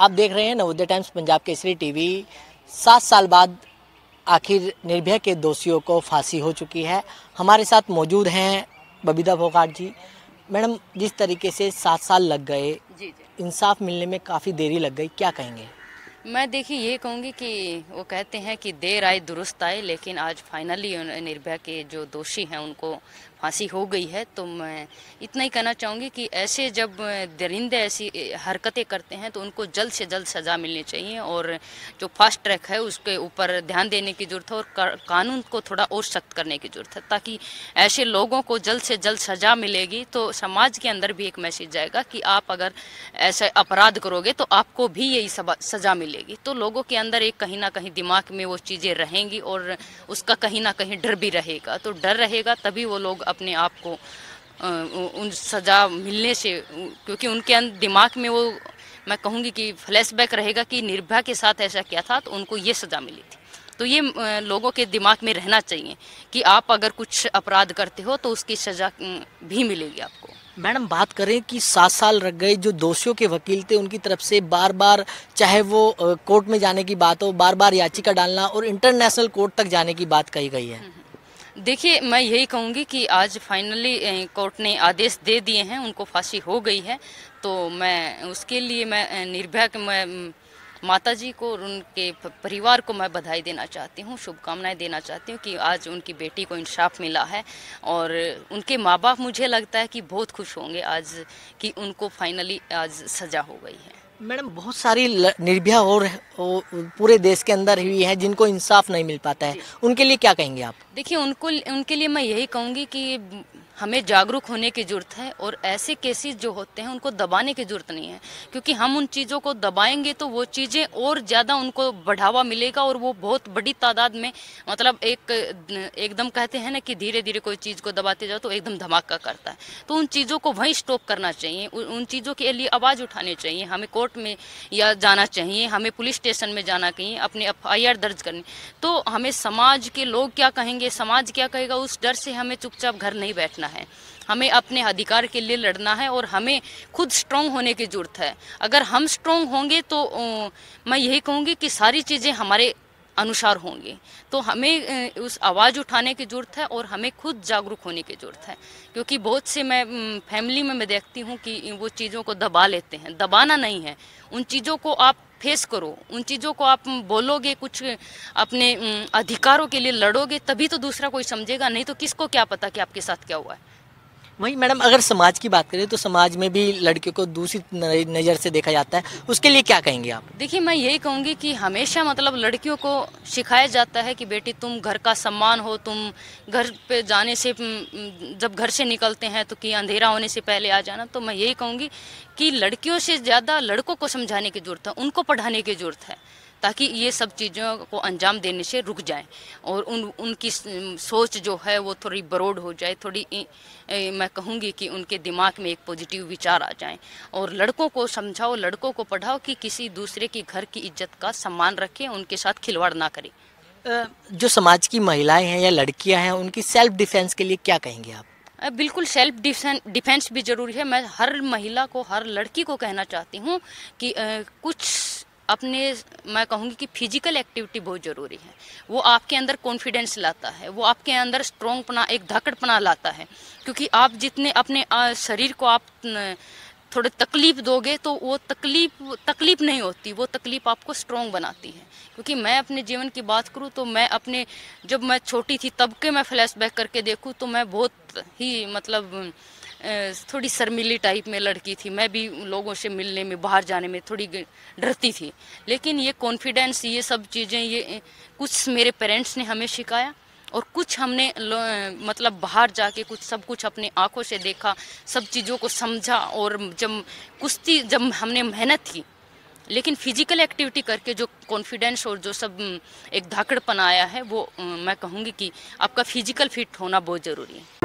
आप देख रहे हैं नवोदय टाइम्स पंजाब केसरी टीवी सात साल बाद आखिर निर्भया के दोषियों को फांसी हो चुकी है हमारे साथ मौजूद हैं बबीता भोकाट जी मैडम जिस तरीके से सात साल लग गए इंसाफ मिलने में काफ़ी देरी लग गई क्या कहेंगे मैं देखिए ये कहूँगी कि वो कहते हैं कि देर आए दुरुस्त आए लेकिन आज फाइनली निर्भया के जो दोषी हैं उनको फांसी हो गई है तो मैं इतना ही कहना चाहूँगी कि ऐसे जब दरिंदे ऐसी हरकतें करते हैं तो उनको जल्द से जल्द सज़ा मिलनी चाहिए और जो फास्ट ट्रैक है उसके ऊपर ध्यान देने की ज़रूरत है और कानून को थोड़ा और सख्त करने की ज़रूरत है ताकि ऐसे लोगों को जल्द से जल्द सज़ा मिलेगी तो समाज के अंदर भी एक मैसेज जाएगा कि आप अगर ऐसे अपराध करोगे तो आपको भी यही सज़ा मिलेगी तो लोगों के अंदर एक कहीं ना कहीं दिमाग में वो चीज़ें रहेंगी और उसका कहीं ना कहीं डर भी रहेगा तो डर रहेगा तभी वो लोग अपने आप को उन सज़ा मिलने से क्योंकि उनके अंदर दिमाग में वो मैं कहूँगी कि फ्लैशबैक रहेगा कि निर्भया के साथ ऐसा किया था तो उनको ये सज़ा मिली थी तो ये लोगों के दिमाग में रहना चाहिए कि आप अगर कुछ अपराध करते हो तो उसकी सज़ा भी मिलेगी आपको मैडम बात करें कि सात साल रख गए जो दोषियों के वकील थे उनकी तरफ से बार बार चाहे वो कोर्ट में जाने की बात हो बार बार याचिका डालना और इंटरनेशनल कोर्ट तक जाने की बात कही गई है हम्म, हम्म। देखिए मैं यही कहूँगी कि आज फाइनली कोर्ट ने आदेश दे दिए हैं उनको फांसी हो गई है तो मैं उसके लिए मैं निर्भया के मैं माता जी को और उनके परिवार को मैं बधाई देना चाहती हूँ शुभकामनाएं देना चाहती हूँ कि आज उनकी बेटी को इंसाफ मिला है और उनके माँ बाप मुझे लगता है कि बहुत खुश होंगे आज कि उनको फाइनली आज सजा हो गई है मैडम बहुत सारी निर्भया और पूरे देश के अंदर हुई है जिनको इंसाफ नहीं मिल पाता है उनके लिए क्या कहेंगे आप देखिए उनको उनके लिए मैं यही कहूँगी कि हमें जागरूक होने की ज़रूरत है और ऐसे केसेस जो होते हैं उनको दबाने की ज़रूरत नहीं है क्योंकि हम उन चीज़ों को दबाएंगे तो वो चीज़ें और ज़्यादा उनको बढ़ावा मिलेगा और वो बहुत बड़ी तादाद में मतलब एक एकदम कहते हैं ना कि धीरे धीरे कोई चीज़ को दबाते जाओ तो एकदम धमाका करता है तो उन चीज़ों को वहीं स्टॉप करना चाहिए उन चीज़ों के लिए आवाज़ उठानी चाहिए हमें कोर्ट में या जाना चाहिए हमें पुलिस स्टेशन में जाना कहीं अपने एफ दर्ज करनी तो हमें समाज के लोग क्या कहेंगे समाज क्या कहेगा उस डर से हमें चुपचाप घर नहीं बैठना है हमें अपने अधिकार के लिए लड़ना है और हमें खुद स्ट्रांग होने की ज़रूरत है अगर हम स्ट्रांग होंगे तो मैं यही कहूँगी कि सारी चीज़ें हमारे अनुसार होंगे तो हमें उस आवाज़ उठाने की ज़रूरत है और हमें खुद जागरूक होने की ज़रूरत है क्योंकि बहुत से मैं फैमिली में मैं देखती हूँ कि वो चीज़ों को दबा लेते हैं दबाना नहीं है उन चीज़ों को आप फेस करो उन चीज़ों को आप बोलोगे कुछ अपने अधिकारों के लिए लड़ोगे तभी तो दूसरा कोई समझेगा नहीं तो किसको क्या पता कि आपके साथ क्या हुआ है वही मैडम अगर समाज की बात करें तो समाज में भी लड़के को दूसरी नज़र से देखा जाता है उसके लिए क्या कहेंगे आप देखिए मैं यही कहूँगी कि हमेशा मतलब लड़कियों को सिखाया जाता है कि बेटी तुम घर का सम्मान हो तुम घर पे जाने से जब घर से निकलते हैं तो कि अंधेरा होने से पहले आ जाना तो मैं यही कहूँगी कि लड़कियों से ज़्यादा लड़कों को समझाने की ज़रूरत है उनको पढ़ाने की ज़रूरत है ताकि ये सब चीज़ों को अंजाम देने से रुक जाए और उन उनकी सोच जो है वो थोड़ी बरोड हो जाए थोड़ी ए, ए, मैं कहूँगी कि उनके दिमाग में एक पॉजिटिव विचार आ जाए और लड़कों को समझाओ लड़कों को पढ़ाओ कि किसी दूसरे के घर की इज्जत का सम्मान रखें उनके साथ खिलवाड़ ना करें जो समाज की महिलाएं हैं या लड़कियां हैं उनकी सेल्फ डिफेंस के लिए क्या कहेंगे आप बिल्कुल सेल्फ डिफेंस भी ज़रूरी है मैं हर महिला को हर लड़की को कहना चाहती हूँ कि कुछ अपने मैं कहूँगी कि फिजिकल एक्टिविटी बहुत ज़रूरी है वो आपके अंदर कॉन्फिडेंस लाता है वो आपके अंदर स्ट्रोंगपना एक धकड़पना लाता है क्योंकि आप जितने अपने शरीर को आप थोड़े तकलीफ दोगे तो वो तकलीफ तकलीफ नहीं होती वो तकलीफ आपको स्ट्रोंग बनाती है क्योंकि मैं अपने जीवन की बात करूँ तो मैं अपने जब मैं छोटी थी तब के मैं फ्लैशबैक करके देखूँ तो मैं बहुत ही मतलब थोड़ी शर्मिली टाइप में लड़की थी मैं भी लोगों से मिलने में बाहर जाने में थोड़ी डरती थी लेकिन ये कॉन्फिडेंस ये सब चीज़ें ये कुछ मेरे पेरेंट्स ने हमें सिखाया और कुछ हमने मतलब बाहर जाके कुछ सब कुछ अपने आंखों से देखा सब चीज़ों को समझा और जब कुश्ती जब हमने मेहनत की लेकिन फिजिकल एक्टिविटी करके जो कॉन्फिडेंस और जो सब एक धाकड़पन आया है वो मैं कहूँगी कि आपका फिजिकल फिट होना बहुत ज़रूरी है